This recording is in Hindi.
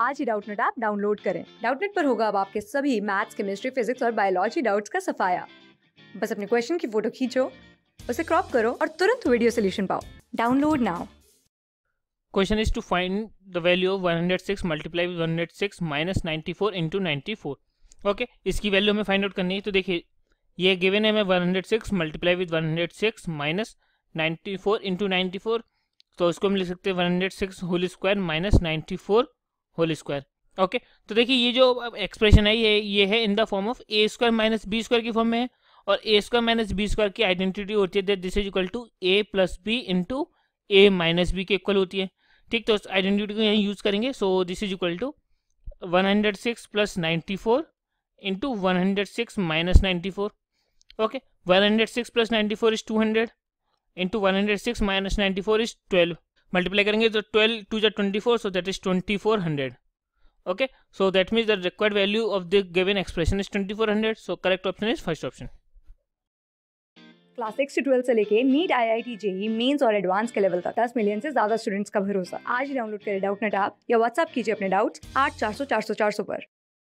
आज ही डाउटनेट ऐप डाउनलोड करें डाउटनेट पर होगा अब आपके सभी मैथ्स केमिस्ट्री फिजिक्स और बायोलॉजी डाउट्स का सफाया बस अपने क्वेश्चन की फोटो खींचो उसे क्रॉप करो और तुरंत वीडियो सोल्यूशन पाओ download now question is to find the value of 106 multiply with 106 minus 94 into 94 okay इसकी वैल्यू हमें फाइंड आउट करनी है तो देखिए ये गिवन है हमें 106 मल्टीप्लाई विद 106 माइनस 94 इनटू 94 तो उसको हम लिख सकते हैं 106 whole square minus 94 whole square okay तो देखिए ये जो एक्सप्रेशन है ये ये है in the form of a square minus B square की फॉर्म में है और A square minus B square की आइडेंटिटी होती है this is equal to A plus B into A minus B के इक्वल होती है ठीक तो आइडेंटिटी को यहीं यूज करेंगे so this is equal to one hundred six plus ninety four into one hundred six minus ninety four okay one hundred six plus ninety four is two hundred into one hundred six minus ninety four is twelve multiply करेंगे तो ट्वेल्व टू जो twenty four so that is twenty four hundred that means the required value of the given expression is expression is 2400 so correct option is first option class six से ट्वेल्थ से लेके NEET I I T JEE Mains और एडवांस के लेवल तक दस मिलियन से ज्यादा स्टूडेंट्स का भरोसा आज डाउनलोड करें डाउट नेट आप या व्हाट्सअप कीजिए अपने डाउट्स आठ चार सौ चार सौ चार सौ पर